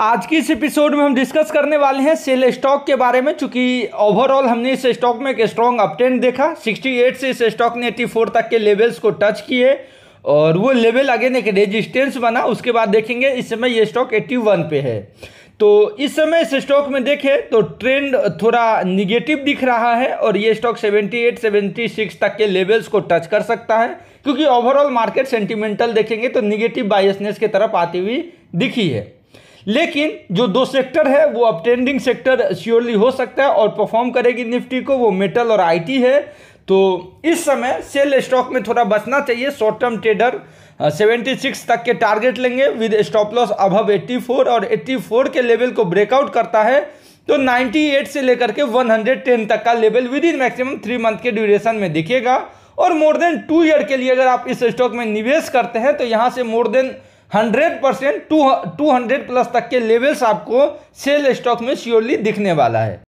आज की इस एपिसोड में हम डिस्कस करने वाले हैं सेल स्टॉक के बारे में चूंकि ओवरऑल हमने इस स्टॉक में एक स्ट्रॉन्ग अपट्रेंड देखा 68 से इस स्टॉक ने 84 तक के लेवल्स को टच किए और वो लेवल अगेन एक रेजिस्टेंस बना उसके बाद देखेंगे इस समय ये स्टॉक 81 पे है तो इस समय इस स्टॉक में देखें तो ट्रेंड थोड़ा निगेटिव दिख रहा है और ये स्टॉक 78 76 तक के लेवल्स को टच कर सकता है क्योंकि ओवरऑल मार्केट सेंटिमेंटल देखेंगे तो निगेटिव बायसनेस की तरफ आती हुई दिखी है लेकिन जो दो सेक्टर है वो अपटेंडिंग सेक्टर श्योरली हो सकता है और परफॉर्म करेगी निफ्टी को वो मेटल और आईटी है तो इस समय सेल स्टॉक में थोड़ा बचना चाहिए शॉर्ट टर्म ट्रेडर 76 तक के टारगेट लेंगे विद स्टॉप लॉस अभव 84 और 84 के लेवल को ब्रेकआउट करता है तो 98 से लेकर के 110 तक का level within maximum three month के ड्यूरेशन में दिखेगा और मोर देन टू ईयर के लिए अगर आप इस स्टॉक में निवेश करते हैं तो यहाँ से more than hundred percent two two hundred plus तक के लेवल्स आपको सेल स्टॉक में श्योरली दिखने वाला है